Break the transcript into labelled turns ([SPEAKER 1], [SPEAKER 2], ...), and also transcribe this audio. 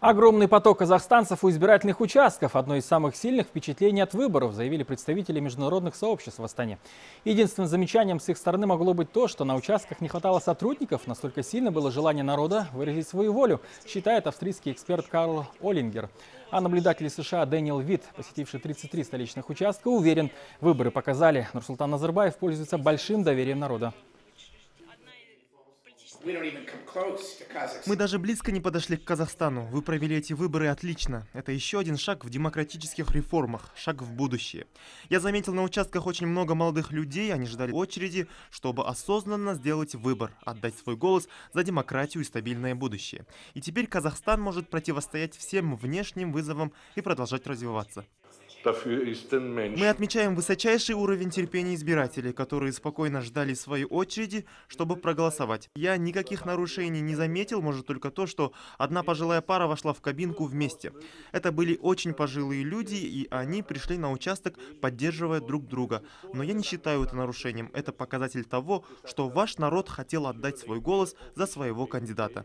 [SPEAKER 1] Огромный поток казахстанцев у избирательных участков – одно из самых сильных впечатлений от выборов, заявили представители международных сообществ в Астане. Единственным замечанием с их стороны могло быть то, что на участках не хватало сотрудников, настолько сильно было желание народа выразить свою волю, считает австрийский эксперт Карл Оллингер. А наблюдатель США Дэниел Вит, посетивший 33 столичных участка, уверен, выборы показали, Нурсултан Назарбаев пользуется большим доверием народа.
[SPEAKER 2] Мы
[SPEAKER 3] даже близко не подошли к Казахстану. Вы провели эти выборы отлично. Это еще один шаг в демократических реформах, шаг в будущее. Я заметил на участках очень много молодых людей, они ждали очереди, чтобы осознанно сделать выбор, отдать свой голос за демократию и стабильное будущее. И теперь Казахстан может противостоять всем внешним вызовам и продолжать развиваться.
[SPEAKER 4] Мы
[SPEAKER 3] отмечаем высочайший уровень терпения избирателей, которые спокойно ждали своей очереди, чтобы проголосовать. Я никаких нарушений не заметил, может только то, что одна пожилая пара вошла в кабинку вместе. Это были очень пожилые люди, и они пришли на участок, поддерживая друг друга. Но я не считаю это нарушением. Это показатель того, что ваш народ хотел отдать свой голос за своего кандидата.